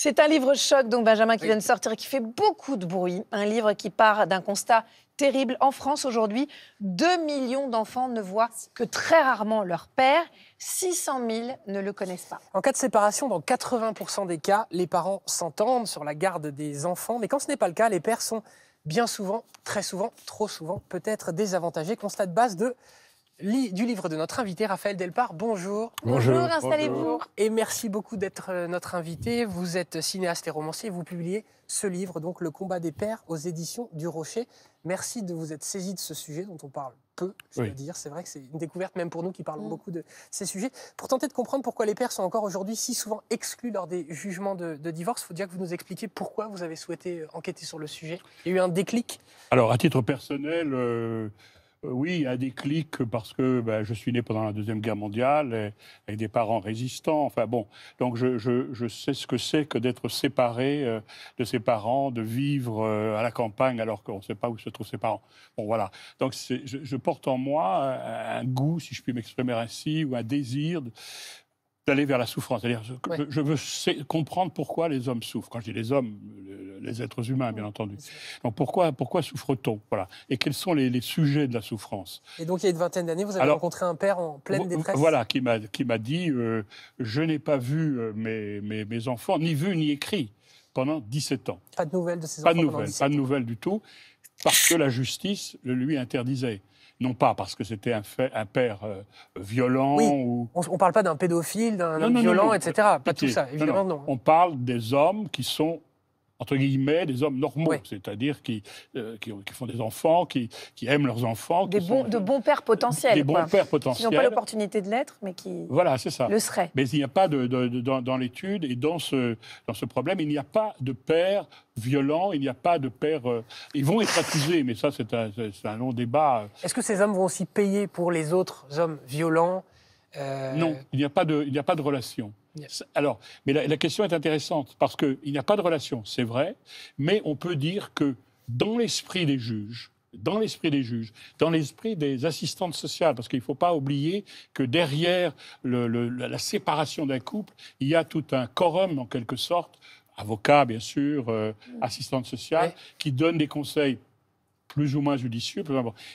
C'est un livre choc, donc Benjamin, qui vient de sortir et qui fait beaucoup de bruit. Un livre qui part d'un constat terrible. En France, aujourd'hui, 2 millions d'enfants ne voient que très rarement leur père. 600 000 ne le connaissent pas. En cas de séparation, dans 80 des cas, les parents s'entendent sur la garde des enfants. Mais quand ce n'est pas le cas, les pères sont bien souvent, très souvent, trop souvent, peut-être désavantagés. Constat de base de du livre de notre invité, Raphaël Delpar. Bonjour. Bonjour, installez-vous. Et merci beaucoup d'être euh, notre invité. Vous êtes cinéaste et romancier. Vous publiez ce livre, donc Le combat des pères, aux éditions du Rocher. Merci de vous être saisi de ce sujet dont on parle peu, je veux dire. C'est vrai que c'est une découverte même pour nous qui parlons mm. beaucoup de ces sujets. Pour tenter de comprendre pourquoi les pères sont encore aujourd'hui si souvent exclus lors des jugements de, divorce, il faut dire que vous nous expliquiez pourquoi vous avez souhaité euh, enquêter sur le sujet. Il y a eu un déclic Alors, à titre personnel, euh, euh, oui, un déclic parce que ben, je suis né pendant la Deuxième Guerre mondiale avec des parents résistants. Enfin bon, donc je, sais ce que c'est que d'être séparé euh, de ses parents, de vivre euh, à la campagne alors qu'on ne sait pas où se trouvent ses parents. Bon voilà. Donc je, porte en moi un, goût, si je puis m'exprimer ainsi, ou un désir. d'aller vers la souffrance. C'est-à-dire, je, veux comprendre pourquoi les hommes souffrent. Quand je dis les hommes, les êtres humains, bien entendu. Donc pourquoi, pourquoi souffre-t-on voilà. Et quels sont les, sujets de la souffrance Et donc il y a une vingtaine d'années, vous avez rencontré un père en pleine détresse Voilà, qui m'a dit euh, Je n'ai pas vu euh, mes, mes, enfants, ni vu ni écrit, pendant 17 ans. Pas de nouvelles de ses pas de nouvelles, Pas de nouvelles du tout, parce que la justice le lui interdisait non pas parce que c'était un, père euh, violent ou... On ne parle pas d'un pédophile, d'un homme violent, etc. Pas tout ça, évidemment non, On parle des hommes qui sont entre guillemets, des hommes normaux, c'est-à-dire euh, qui, font des enfants, qui, aiment leurs enfants. Des bons, de bons pères potentiels. Des pères potentiels. Qui n'ont pas l'opportunité de l'être, mais qui voilà, ça. le seraient. Mais il n'y a pas de, dans, l'étude et dans ce, dans ce problème, il n'y a pas de père violent, il n'y a pas de père... Euh, ils vont être accusés, mais ça, c'est un, un long débat. Est-ce que ces hommes vont aussi payer pour les autres hommes violents euh, non, il n'y a, pas de, il a pas de relation. Alors, mais la, question est intéressante parce qu'il n'y a pas de relation, c'est vrai, mais on peut dire que dans l'esprit des juges, dans l'esprit des juges, dans l'esprit des assistantes sociales, parce qu'il ne faut pas oublier que derrière la séparation d'un couple, il y a tout un quorum en quelque sorte, avocat bien sûr, euh, mm. assistante sociale, qui donne des conseils plus ou moins judicieux,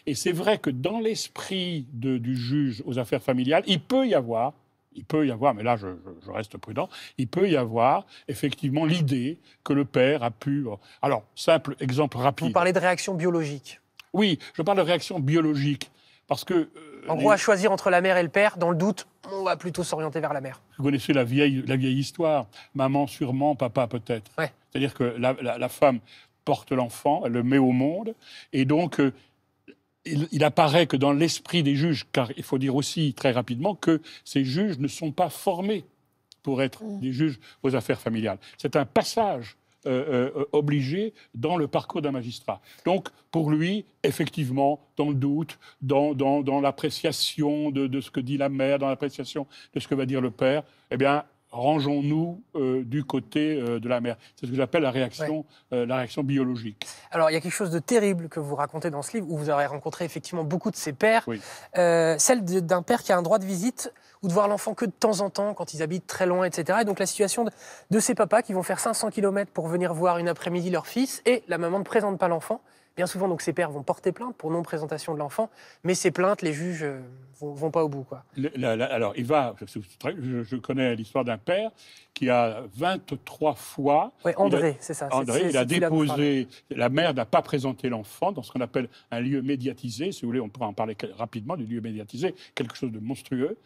Et c'est vrai que dans l'esprit du juge aux affaires familiales, il peut y avoir, il peut y avoir, mais là je, reste prudent, il peut y avoir effectivement l'idée que le père a pu. Euh, alors, simple exemple rapide. Vous parlez de réaction biologique. Oui, je parle de réaction biologique. Parce que. Euh, en gros, à choisir entre la mère et le père, dans le doute, on va plutôt s'orienter vers la mère. Vous connaissez la vieille, la vieille histoire. Maman sûrement, papa peut-être. C'est-à-dire que la, la femme porte l'enfant, elle le met au monde. Et donc, euh, il, apparaît que dans l'esprit des juges, car il faut dire aussi très rapidement que ces juges ne sont pas formés pour être mm. des juges aux affaires familiales. C'est un passage euh, euh, obligé dans le parcours d'un magistrat. Donc, pour lui, effectivement, dans le doute, dans, dans, l'appréciation de, de, ce que dit la mère, dans l'appréciation de ce que va dire le père, eh bien, rangeons-nous euh, du côté euh, de la mer. C'est ce que j'appelle la réaction, euh, la réaction biologique. Alors, il y a quelque chose de terrible que vous racontez dans ce livre, où vous aurez rencontré effectivement beaucoup de ces pères. celle d'un père qui a un droit de visite ou de voir l'enfant que de temps en temps, quand ils habitent très loin, etc. Et donc, la situation de, de ces papas qui vont faire 500 km pour venir voir une après-midi leur fils, et la maman ne présente pas l'enfant. Bien souvent, donc, ces pères vont porter plainte pour non-présentation de l'enfant, mais ces plaintes, les juges euh, ne vont, pas au bout. Quoi. alors, il va, je, je connais l'histoire d'un père qui a 23 fois. Oui, André, c'est ça. André, il a déposé, la mère n'a pas présenté l'enfant dans ce qu'on appelle un lieu médiatisé. Si vous voulez, on pourra en parler rapidement du lieu médiatisé, quelque chose de monstrueux.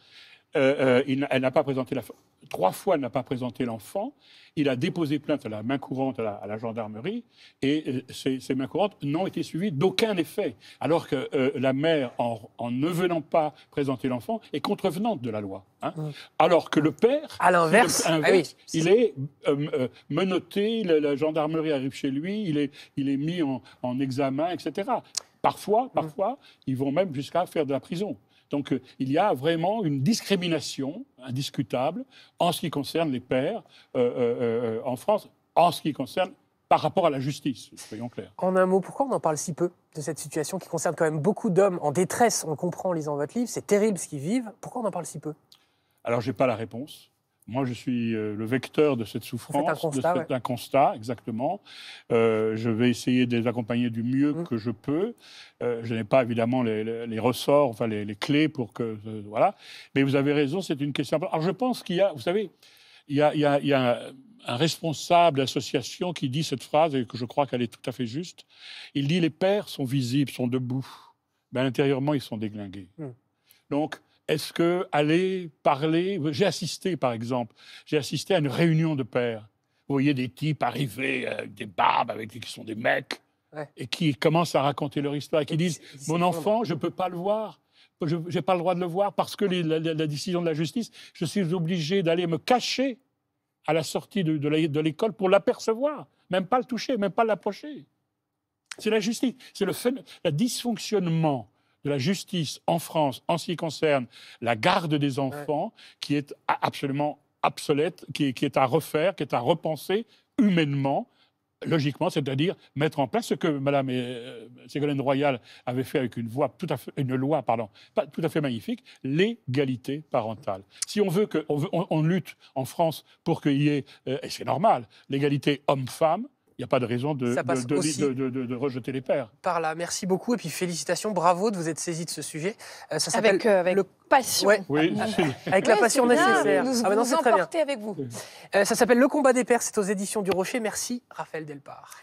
Euh, euh, il, elle n'a pas présenté la, trois fois n'a pas présenté l'enfant. Il a déposé plainte à la main courante à la, gendarmerie et euh, ces, mains courantes n'ont été suivies d'aucun effet. Alors que euh, la mère, en, ne venant pas présenter l'enfant, est contrevenante de la loi. Hein. Hum. Alors que le père, à l'inverse, ah il est menotté. La, gendarmerie arrive chez lui. Il est, il est mis en, examen, etc. Parfois, hum. parfois, ils vont même jusqu'à faire de la prison. Donc euh, il y a vraiment une discrimination indiscutable en ce qui concerne les pères euh, euh, en France, en ce qui concerne par rapport à la justice, soyons clairs. En un mot, pourquoi on en parle si peu de cette situation qui concerne quand même beaucoup d'hommes en détresse On le comprend en lisant votre livre, c'est terrible ce qu'ils vivent. Pourquoi on en parle si peu Alors, je n'ai pas la réponse. Moi, je suis euh, le vecteur de cette souffrance, un constat, de cet, un constat, exactement. Euh, je vais essayer de les accompagner du mieux mmh. que je peux. Euh, je n'ai pas évidemment les, ressorts, enfin les, clés pour que voilà. Mais vous avez raison, c'est une question. Alors, je pense qu'il y a, vous savez, il y a, il y a, un, responsable d'association qui dit cette phrase et que je crois qu'elle est tout à fait juste. Il dit les pères sont visibles, sont debout, mais ben, intérieurement ils sont déglingués. Mmh. Donc est-ce que aller parler J'ai assisté, par exemple, j'ai assisté à une réunion de pères. Vous voyez des types arriver avec des barbes, avec qui sont des mecs, et qui commencent à raconter leur histoire et qui disent Mon enfant, je ne peux pas le voir. Je n'ai pas le droit de le voir parce que la, décision de la justice, je suis obligé d'aller me cacher à la sortie de, l'école pour l'apercevoir, même pas le toucher, même pas l'approcher. C'est la justice, c'est le dysfonctionnement de la justice en France en ce qui concerne la garde des enfants qui est absolument obsolète, qui, est à refaire, qui est à repenser humainement logiquement, c'est-à-dire mettre en place ce que Madame euh, Ségolène Royal avait fait avec une, loi tout à fait magnifique, l'égalité parentale. Si on veut que, on, lutte en France pour qu'il y ait, euh, et c'est normal, l'égalité homme-femme, il n'y a pas de raison de, rejeter les pères. – Par là, merci beaucoup et puis félicitations, bravo de vous être saisi de ce sujet. Euh, ça s'appelle euh, avec, le... passion. nécessaire. – Oui, ah, avec la passion nécessaire. Nous ah, vous, avec vous. Euh, ça s'appelle Le combat des pères », c'est aux éditions du Rocher. Merci Raphaël Delpart.